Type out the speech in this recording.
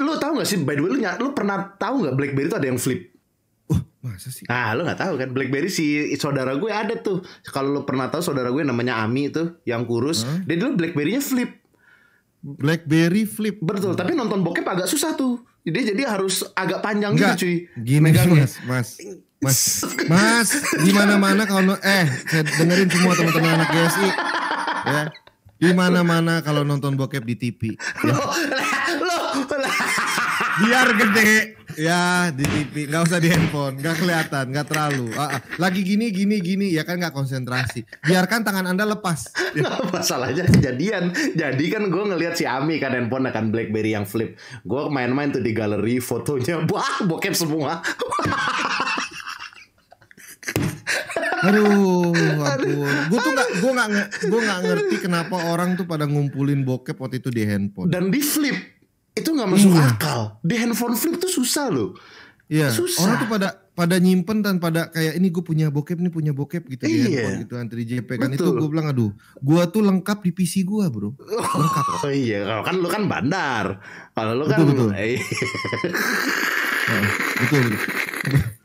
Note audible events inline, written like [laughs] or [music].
Lu tau gak sih by the way lu, lu pernah tahu gak BlackBerry itu ada yang flip? Wah, masa sih? Ah, lu gak tau kan BlackBerry si saudara gue ada tuh. Kalau lu pernah tau saudara gue namanya Ami itu yang kurus, huh? dia dulu BlackBerry-nya flip. BlackBerry flip. Betul, hmm. tapi nonton bokep agak susah tuh. Jadi jadi harus agak panjang Nggak, gitu cuy. Gini Megangnya. mas, mas. Mas, mas, di mana mana kalau eh dengerin semua teman-teman anak GSI. Ya, di mana-mana kalau nonton bokep di TV. Ya. Lo, Biar gede ya di TV, nggak usah di handphone, nggak kelihatan, nggak terlalu. Uh, Lagi gini gini gini ya kan nggak konsentrasi. Biarkan tangan anda lepas. Ya. Nah, masalahnya kejadian. Jadi kan gue ngelihat si Ami kan handphone akan BlackBerry yang flip. Gue main-main tuh di galeri fotonya, wah bokep semua. Aduh, ampun. Gue tuh gak, gue gak, gue gak ngerti kenapa orang tuh pada ngumpulin bokep waktu itu di handphone. Dan di flip itu nggak masuk iya. akal. Di handphone flip tuh susah loh. Iya. Susah. Orang tuh pada pada nyimpen dan pada kayak ini gue punya bokep nih punya bokep gitu iya. di handphone gitu antri JP kan Betul. itu gue bilang aduh gue tuh lengkap di PC gue bro oh, lengkap oh iya kalau kan lu kan bandar kalau lu kan betul, betul. [laughs] nah, betul, betul.